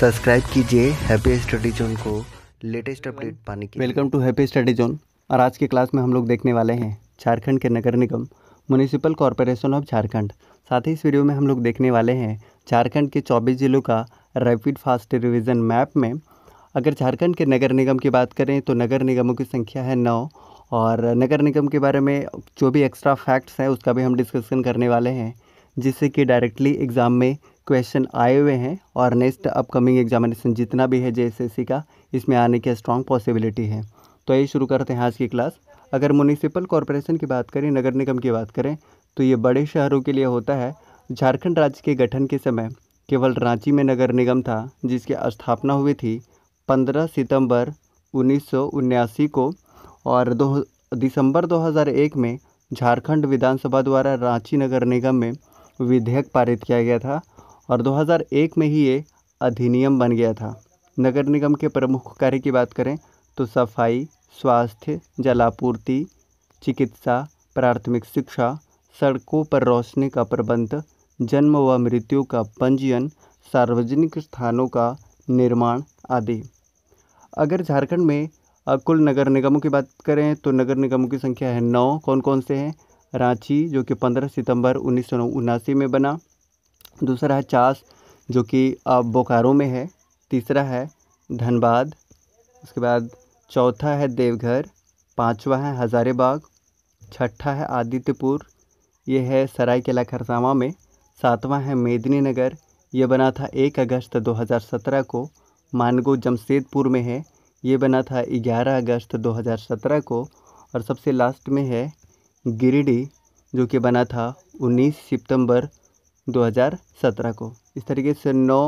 subscribe कीजिए happy study zone को latest update पाने के welcome to happy study zone और आज की क्लास में हम लोग देखने वाले हैं झारखंड के नगर निगम म्यूनिसिपल कॉरपोरेशन ऑफ झारखंड साथ ही इस वीडियो में हम लोग देखने वाले हैं झारखंड के 24 जिलों का रैपिड फास्ट रिविज़न मैप में अगर झारखंड के नगर निगम की बात करें तो नगर निगमों की संख्या है नौ और नगर निगम के बारे में जो भी एक्स्ट्रा फैक्ट्स हैं उसका भी हम डिस्कशन करने वाले हैं जिससे कि डायरेक्टली एग्ज़ाम में क्वेश्चन आए हुए हैं और नेक्स्ट अपकमिंग एग्जामिनेशन जितना भी है जे का इसमें आने की स्ट्रॉन्ग पॉसिबिलिटी है तो ये शुरू करते हैं आज की क्लास अगर म्यूनिसिपल कॉरपोरेशन की बात करें नगर निगम की बात करें तो ये बड़े शहरों के लिए होता है झारखंड राज्य के गठन के समय केवल रांची में नगर निगम था जिसकी स्थापना हुई थी 15 सितंबर उन्नीस को और दो दिसंबर 2001 में झारखंड विधानसभा द्वारा रांची नगर निगम में विधेयक पारित किया गया था और 2001 में ही ये अधिनियम बन गया था नगर निगम के प्रमुख कार्य की बात करें तो सफाई स्वास्थ्य जलापूर्ति चिकित्सा प्राथमिक शिक्षा सड़कों पर रोशनी का प्रबंध जन्म व मृत्यु का पंजीयन सार्वजनिक स्थानों का निर्माण आदि अगर झारखंड में कुल नगर निगमों की बात करें तो नगर निगमों की संख्या है नौ कौन कौन से हैं रांची जो कि 15 सितंबर उन्नीस में बना दूसरा है चास जो कि अब बोकारो में है तीसरा है धनबाद उसके बाद चौथा है देवघर पांचवा है हज़ारीबाग छठा है आदित्यपुर यह है सरायकेला खरसावा में सातवां है मेदिनीनगर ये बना था एक अगस्त 2017 को मानगो जमशेदपुर में है ये बना था 11 अगस्त 2017 को और सबसे लास्ट में है गिरिडीह जो कि बना था 19 सितंबर 2017 को इस तरीके से नौ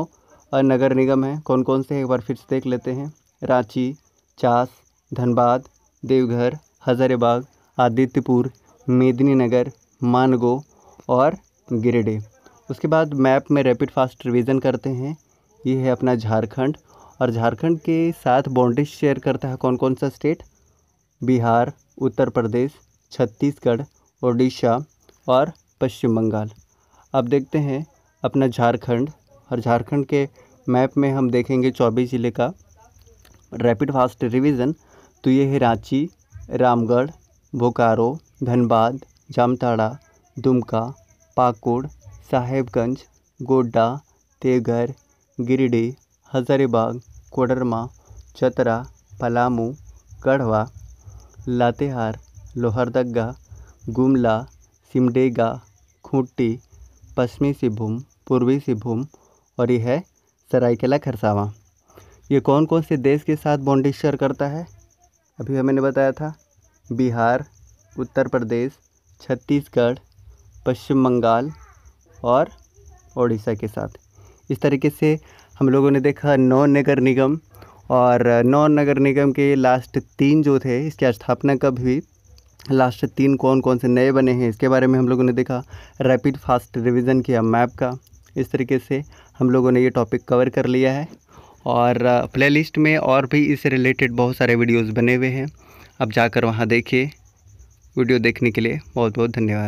नगर निगम हैं कौन कौन से हैं एक बार फिर से देख लेते हैं रांची चास धनबाद देवघर हज़ारीबाग आदित्यपुर मेदिनीनगर मानगो और गिरिडीह उसके बाद मैप में रैपिड फास्ट रिवीजन करते हैं ये है अपना झारखंड और झारखंड के साथ बाउंड्री शेयर करता है कौन कौन सा स्टेट बिहार उत्तर प्रदेश छत्तीसगढ़ ओडिशा और पश्चिम बंगाल अब देखते हैं अपना झारखंड और झारखंड के मैप में हम देखेंगे चौबीस ज़िले का रैपिड फास्ट रिवीजन तो ये है रांची रामगढ़ बोकारो धनबाद जामताड़ा दुमका पाकुड़ साहेबगंज गोड्डा तेघर गिरिडीह हज़ारीबाग कोडरमा चतरा पलामू गढ़वा लातेहार लोहरदगा गुमला सिमडेगा खूंटी पश्चिमी सिंहभूम पूर्वी सिंहभूम और ये है सरायकेला खरसावा ये कौन कौन से देश के साथ बाउंड्री शेयर करता है अभी हमने बताया था बिहार उत्तर प्रदेश छत्तीसगढ़ पश्चिम बंगाल और ओडिशा के साथ इस तरीके से हम लोगों ने देखा नौ नगर निगम और नौ नगर निगम के लास्ट तीन जो थे इसकी स्थापना कब हुई लास्ट तीन कौन कौन से नए बने हैं इसके बारे में हम लोगों ने देखा रैपिड फास्ट रिवीजन किया मैप का इस तरीके से हम लोगों ने ये टॉपिक कवर कर लिया है और प्लेलिस्ट में और भी इससे रिलेटेड बहुत सारे वीडियोस बने हुए हैं अब जाकर वहाँ देखिए वीडियो देखने के लिए बहुत बहुत धन्यवाद